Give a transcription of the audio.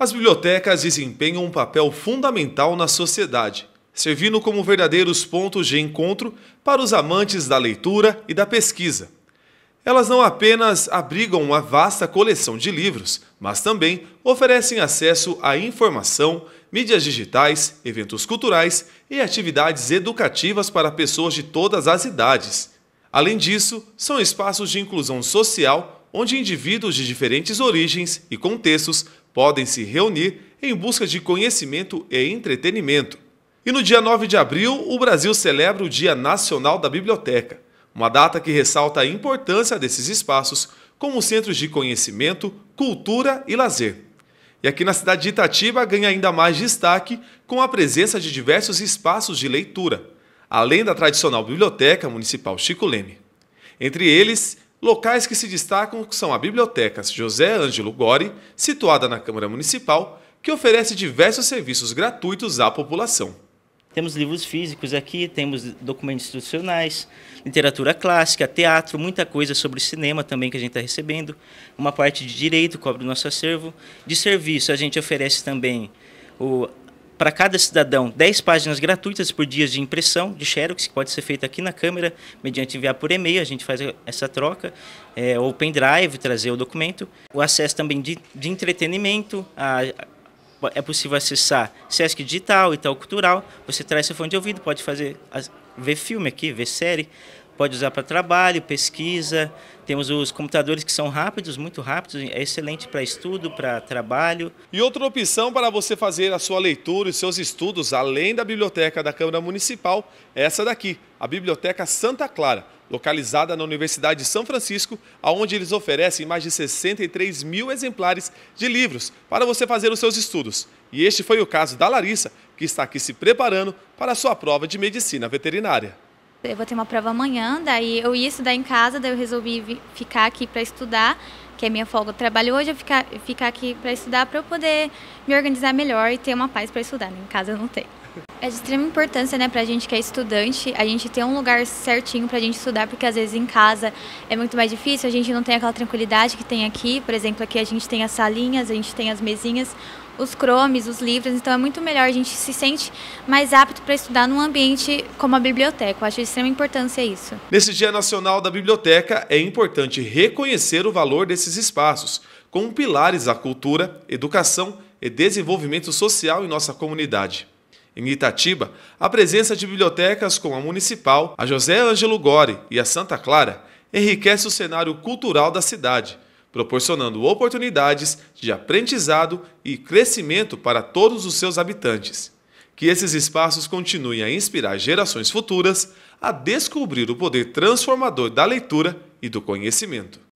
As bibliotecas desempenham um papel fundamental na sociedade, servindo como verdadeiros pontos de encontro para os amantes da leitura e da pesquisa. Elas não apenas abrigam uma vasta coleção de livros, mas também oferecem acesso à informação, mídias digitais, eventos culturais e atividades educativas para pessoas de todas as idades. Além disso, são espaços de inclusão social onde indivíduos de diferentes origens e contextos podem se reunir em busca de conhecimento e entretenimento. E no dia 9 de abril, o Brasil celebra o Dia Nacional da Biblioteca, uma data que ressalta a importância desses espaços como centros de conhecimento, cultura e lazer. E aqui na cidade de Itatiba ganha ainda mais destaque com a presença de diversos espaços de leitura, além da tradicional Biblioteca Municipal Chico Leme. Entre eles, Locais que se destacam são a Biblioteca José Ângelo Gori, situada na Câmara Municipal, que oferece diversos serviços gratuitos à população. Temos livros físicos aqui, temos documentos institucionais, literatura clássica, teatro, muita coisa sobre cinema também que a gente está recebendo. Uma parte de direito cobre o nosso acervo. De serviço, a gente oferece também o para cada cidadão 10 páginas gratuitas por dia de impressão de xerox, que pode ser feito aqui na câmera, mediante enviar por e-mail, a gente faz essa troca, é, ou pendrive, trazer o documento. O acesso também de, de entretenimento, a, a, é possível acessar Sesc Digital, e tal Cultural, você traz seu fone de ouvido, pode fazer ver filme aqui, ver série, pode usar para trabalho, pesquisa. Temos os computadores que são rápidos, muito rápidos, é excelente para estudo, para trabalho. E outra opção para você fazer a sua leitura e seus estudos, além da biblioteca da Câmara Municipal, é essa daqui, a Biblioteca Santa Clara, localizada na Universidade de São Francisco, onde eles oferecem mais de 63 mil exemplares de livros para você fazer os seus estudos. E este foi o caso da Larissa, que está aqui se preparando para a sua prova de medicina veterinária eu vou ter uma prova amanhã, daí eu ia estudar em casa, daí eu resolvi ficar aqui para estudar, que é minha folga do trabalho hoje, eu ficar, ficar aqui para estudar para eu poder me organizar melhor e ter uma paz para estudar, né? em casa eu não tenho. É de extrema importância, né, pra gente que é estudante, a gente ter um lugar certinho pra gente estudar, porque às vezes em casa é muito mais difícil, a gente não tem aquela tranquilidade que tem aqui, por exemplo, aqui a gente tem as salinhas, a gente tem as mesinhas, os cromes, os livros, então é muito melhor, a gente se sente mais apto para estudar num ambiente como a biblioteca. Eu acho de extrema importância isso. Nesse Dia Nacional da Biblioteca, é importante reconhecer o valor desses espaços, como pilares à cultura, educação e desenvolvimento social em nossa comunidade. Em Itatiba, a presença de bibliotecas como a Municipal, a José Ângelo Gore e a Santa Clara enriquece o cenário cultural da cidade – proporcionando oportunidades de aprendizado e crescimento para todos os seus habitantes. Que esses espaços continuem a inspirar gerações futuras a descobrir o poder transformador da leitura e do conhecimento.